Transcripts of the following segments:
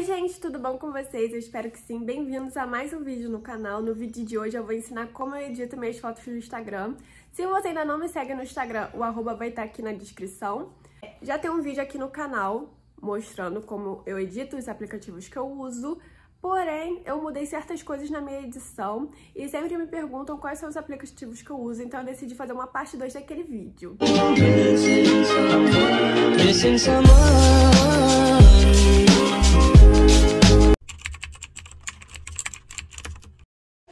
Oi gente, tudo bom com vocês? Eu espero que sim. Bem-vindos a mais um vídeo no canal. No vídeo de hoje eu vou ensinar como eu edito minhas fotos no Instagram. Se você ainda não me segue no Instagram, o arroba vai estar tá aqui na descrição. Já tem um vídeo aqui no canal mostrando como eu edito os aplicativos que eu uso. Porém, eu mudei certas coisas na minha edição e sempre me perguntam quais são os aplicativos que eu uso, então eu decidi fazer uma parte 2 daquele vídeo. Música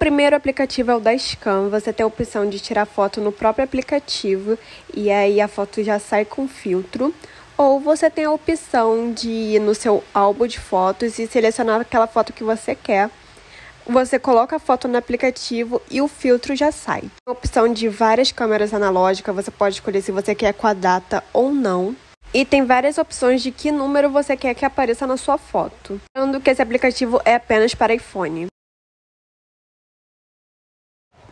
primeiro aplicativo é o Dashcam, você tem a opção de tirar foto no próprio aplicativo e aí a foto já sai com filtro. Ou você tem a opção de ir no seu álbum de fotos e selecionar aquela foto que você quer. Você coloca a foto no aplicativo e o filtro já sai. Tem a opção de várias câmeras analógicas, você pode escolher se você quer com a data ou não. E tem várias opções de que número você quer que apareça na sua foto. Lembrando que esse aplicativo é apenas para iPhone.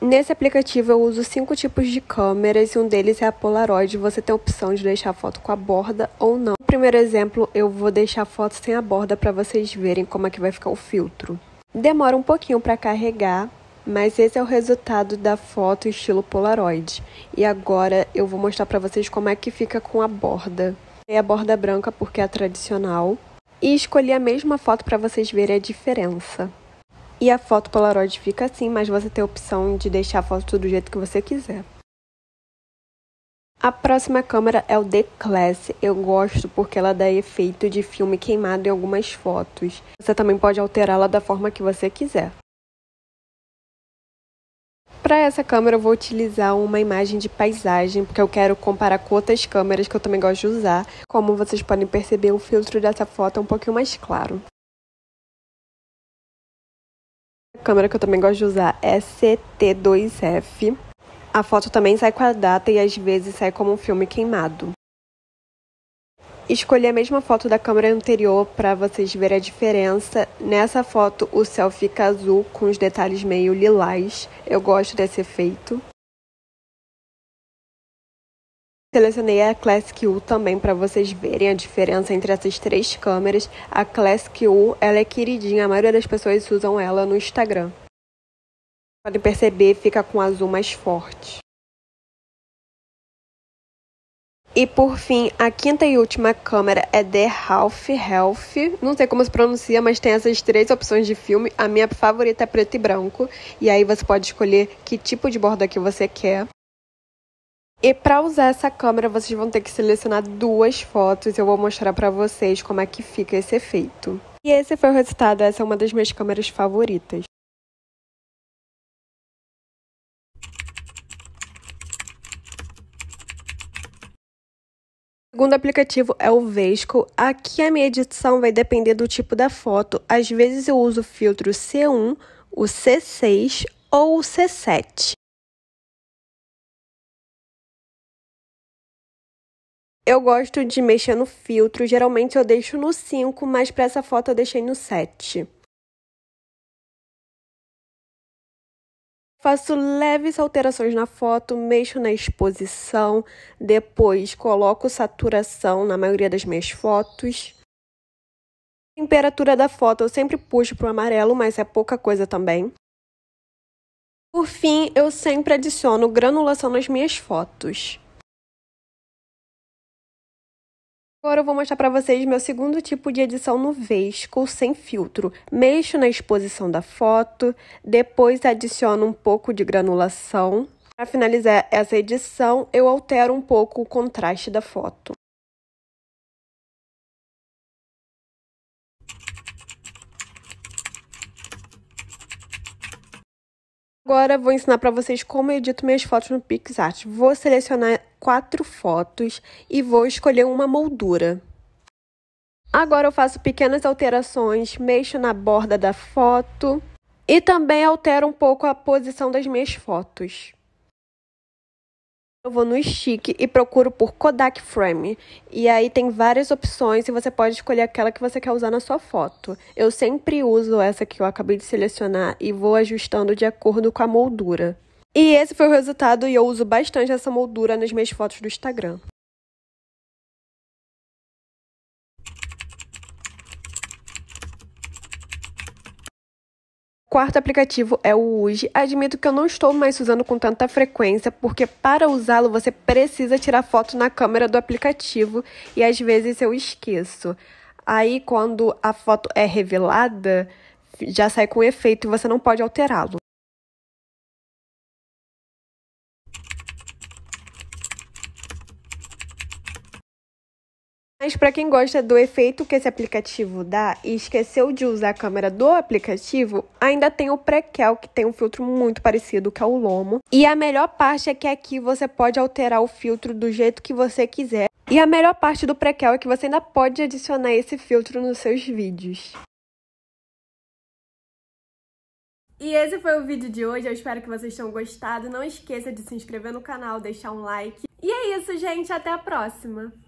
Nesse aplicativo eu uso cinco tipos de câmeras e um deles é a Polaroid. Você tem a opção de deixar a foto com a borda ou não. No primeiro exemplo, eu vou deixar a foto sem a borda para vocês verem como é que vai ficar o filtro. Demora um pouquinho para carregar, mas esse é o resultado da foto estilo Polaroid. E agora eu vou mostrar para vocês como é que fica com a borda. É a borda branca porque é a tradicional. E escolhi a mesma foto para vocês verem a diferença. E a foto Polaroid fica assim, mas você tem a opção de deixar a foto do jeito que você quiser. A próxima câmera é o The Class. Eu gosto porque ela dá efeito de filme queimado em algumas fotos. Você também pode alterá-la da forma que você quiser. Para essa câmera eu vou utilizar uma imagem de paisagem, porque eu quero comparar com outras câmeras que eu também gosto de usar. Como vocês podem perceber, o filtro dessa foto é um pouquinho mais claro. câmera que eu também gosto de usar é CT2F. A foto também sai com a data e às vezes sai como um filme queimado. Escolhi a mesma foto da câmera anterior para vocês verem a diferença. Nessa foto o céu fica azul com os detalhes meio lilás. Eu gosto desse efeito. Selecionei a Classic U também para vocês verem a diferença entre essas três câmeras. A Classic U, ela é queridinha, a maioria das pessoas usam ela no Instagram. Podem perceber, fica com azul mais forte. E por fim, a quinta e última câmera é The Half Health. Não sei como se pronuncia, mas tem essas três opções de filme. A minha favorita é preto e branco. E aí você pode escolher que tipo de borda que você quer. E para usar essa câmera, vocês vão ter que selecionar duas fotos. Eu vou mostrar para vocês como é que fica esse efeito. E esse foi o resultado. Essa é uma das minhas câmeras favoritas. O segundo aplicativo é o Vesco. Aqui a minha edição vai depender do tipo da foto. Às vezes eu uso o filtro C1, o C6 ou o C7. Eu gosto de mexer no filtro, geralmente eu deixo no 5, mas para essa foto eu deixei no 7. Faço leves alterações na foto, mexo na exposição, depois coloco saturação na maioria das minhas fotos. Temperatura da foto eu sempre puxo para o amarelo, mas é pouca coisa também. Por fim, eu sempre adiciono granulação nas minhas fotos. Agora eu vou mostrar para vocês meu segundo tipo de edição no Vesco, sem filtro. Mexo na exposição da foto, depois adiciono um pouco de granulação. Para finalizar essa edição, eu altero um pouco o contraste da foto. Agora vou ensinar para vocês como eu edito minhas fotos no PixArt. Vou selecionar quatro fotos e vou escolher uma moldura. Agora eu faço pequenas alterações, mexo na borda da foto e também altero um pouco a posição das minhas fotos. Eu vou no Stick e procuro por Kodak Frame. E aí tem várias opções e você pode escolher aquela que você quer usar na sua foto. Eu sempre uso essa que eu acabei de selecionar e vou ajustando de acordo com a moldura. E esse foi o resultado e eu uso bastante essa moldura nas minhas fotos do Instagram. Quarto aplicativo é o Uji. Admito que eu não estou mais usando com tanta frequência, porque para usá-lo você precisa tirar foto na câmera do aplicativo e às vezes eu esqueço. Aí quando a foto é revelada, já sai com efeito e você não pode alterá-lo. Mas para quem gosta do efeito que esse aplicativo dá e esqueceu de usar a câmera do aplicativo, ainda tem o Prequel, que tem um filtro muito parecido que é o Lomo. E a melhor parte é que aqui você pode alterar o filtro do jeito que você quiser. E a melhor parte do Prequel é que você ainda pode adicionar esse filtro nos seus vídeos. E esse foi o vídeo de hoje, eu espero que vocês tenham gostado. Não esqueça de se inscrever no canal, deixar um like. E é isso, gente, até a próxima!